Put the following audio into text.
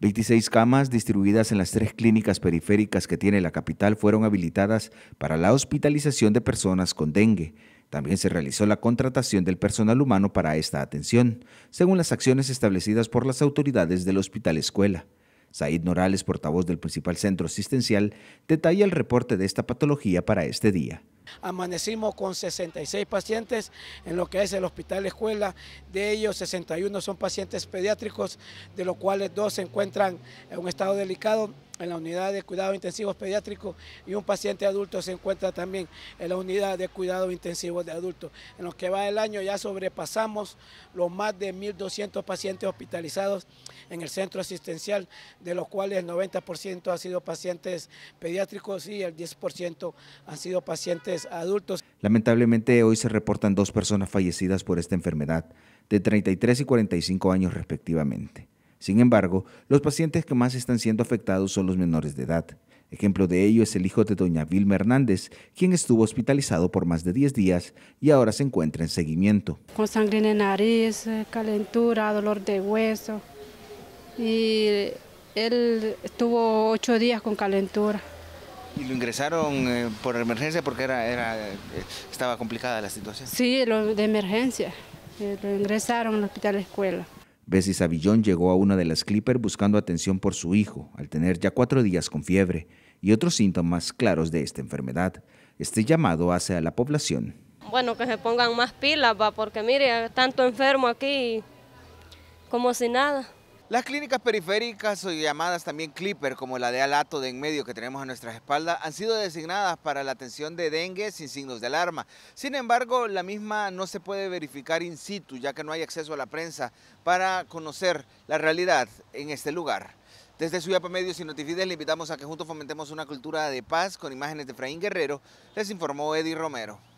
26 camas distribuidas en las tres clínicas periféricas que tiene la capital fueron habilitadas para la hospitalización de personas con dengue. También se realizó la contratación del personal humano para esta atención, según las acciones establecidas por las autoridades del Hospital Escuela. Said Norales, portavoz del principal centro asistencial, detalla el reporte de esta patología para este día. Amanecimos con 66 pacientes en lo que es el hospital escuela, de ellos 61 son pacientes pediátricos, de los cuales dos se encuentran en un estado delicado en la unidad de cuidados intensivos pediátricos y un paciente adulto se encuentra también en la unidad de cuidados intensivos de adultos. En lo que va el año ya sobrepasamos los más de 1.200 pacientes hospitalizados en el centro asistencial, de los cuales el 90% ha sido pacientes pediátricos y el 10% han sido pacientes adultos. Lamentablemente hoy se reportan dos personas fallecidas por esta enfermedad, de 33 y 45 años respectivamente. Sin embargo, los pacientes que más están siendo afectados son los menores de edad. Ejemplo de ello es el hijo de doña Vilma Hernández, quien estuvo hospitalizado por más de 10 días y ahora se encuentra en seguimiento. Con sangre en la nariz, eh, calentura, dolor de hueso. Y él estuvo ocho días con calentura. ¿Y lo ingresaron eh, por emergencia porque era, estaba complicada la situación? Sí, de emergencia. Eh, lo ingresaron al hospital de escuela. Bessie Savillón llegó a una de las Clipper buscando atención por su hijo, al tener ya cuatro días con fiebre y otros síntomas claros de esta enfermedad. Este llamado hace a la población. Bueno, que se pongan más pilas, porque mire, tanto enfermo aquí, como si nada. Las clínicas periféricas o llamadas también Clipper, como la de Alato de en medio que tenemos a nuestras espaldas, han sido designadas para la atención de dengue sin signos de alarma. Sin embargo, la misma no se puede verificar in situ, ya que no hay acceso a la prensa para conocer la realidad en este lugar. Desde Suyapa Medios y Notifides le invitamos a que juntos fomentemos una cultura de paz con imágenes de Fraín Guerrero, les informó Eddie Romero.